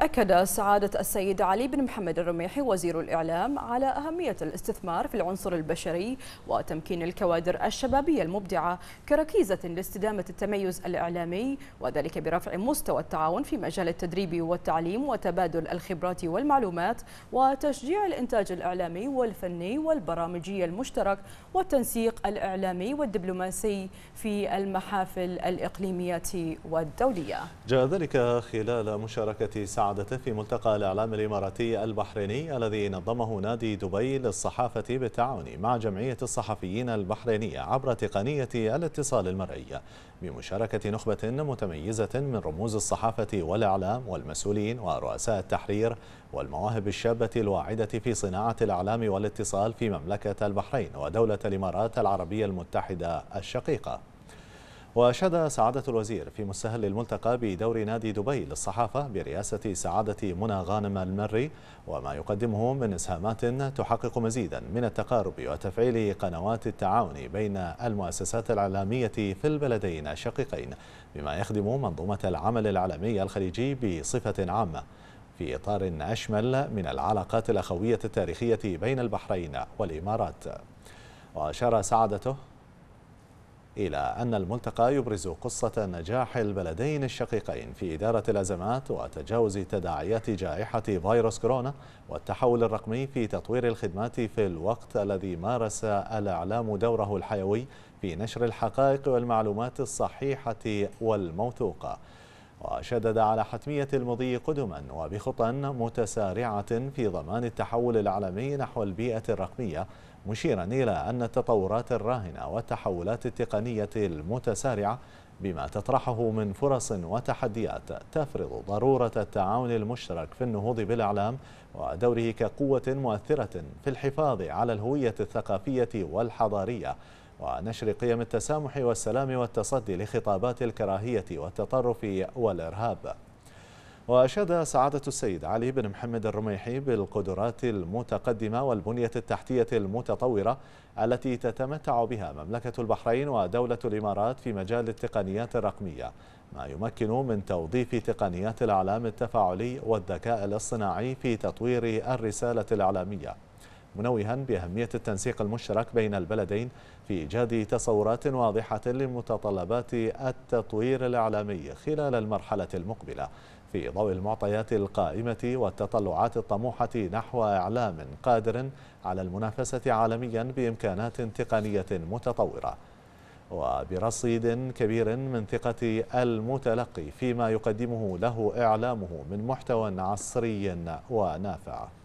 أكد سعادة السيد علي بن محمد الرميحي وزير الإعلام على أهمية الاستثمار في العنصر البشري وتمكين الكوادر الشبابية المبدعة كركيزة لاستدامة التميز الإعلامي وذلك برفع مستوى التعاون في مجال التدريب والتعليم وتبادل الخبرات والمعلومات وتشجيع الإنتاج الإعلامي والفني والبرامجي المشترك والتنسيق الإعلامي والدبلوماسي في المحافل الإقليمية والدولية جاء ذلك خلال مشاركة سعادة سعادته في ملتقى الإعلام الإماراتي البحريني الذي نظمه نادي دبي للصحافة بالتعاون مع جمعية الصحفيين البحرينية عبر تقنية الاتصال المرئي بمشاركة نخبة متميزة من رموز الصحافة والإعلام والمسؤولين ورؤساء التحرير والمواهب الشابة الواعدة في صناعة الإعلام والاتصال في مملكة البحرين ودولة الإمارات العربية المتحدة الشقيقة وأشاد سعادة الوزير في مستهل الملتقى بدور نادي دبي للصحافة برئاسة سعادة منى غانم المري وما يقدمه من إسهامات تحقق مزيدا من التقارب وتفعيل قنوات التعاون بين المؤسسات الإعلامية في البلدين الشقيقين بما يخدم منظومة العمل العالمي الخليجي بصفة عامة في إطار أشمل من العلاقات الأخوية التاريخية بين البحرين والإمارات وأشار سعادته إلى أن الملتقى يبرز قصة نجاح البلدين الشقيقين في إدارة الأزمات وتجاوز تداعيات جائحة فيروس كورونا والتحول الرقمي في تطوير الخدمات في الوقت الذي مارس الإعلام دوره الحيوي في نشر الحقائق والمعلومات الصحيحة والموثوقة وشدد على حتمية المضي قدما وبخطى متسارعة في ضمان التحول العالمي نحو البيئة الرقمية مشيرا إلى أن التطورات الراهنة والتحولات التقنية المتسارعة بما تطرحه من فرص وتحديات تفرض ضرورة التعاون المشترك في النهوض بالإعلام ودوره كقوة مؤثرة في الحفاظ على الهوية الثقافية والحضارية ونشر قيم التسامح والسلام والتصدي لخطابات الكراهية والتطرف والإرهاب وأشاد سعادة السيد علي بن محمد الرميحي بالقدرات المتقدمة والبنية التحتية المتطورة التي تتمتع بها مملكة البحرين ودولة الإمارات في مجال التقنيات الرقمية ما يمكن من توظيف تقنيات الإعلام التفاعلي والذكاء الاصطناعي في تطوير الرسالة الإعلامية منوها بأهمية التنسيق المشترك بين البلدين في إيجاد تصورات واضحة لمتطلبات التطوير الإعلامي خلال المرحلة المقبلة في ضوء المعطيات القائمة والتطلعات الطموحة نحو إعلام قادر على المنافسة عالميا بإمكانات تقنية متطورة وبرصيد كبير من ثقة المتلقي فيما يقدمه له إعلامه من محتوى عصري ونافع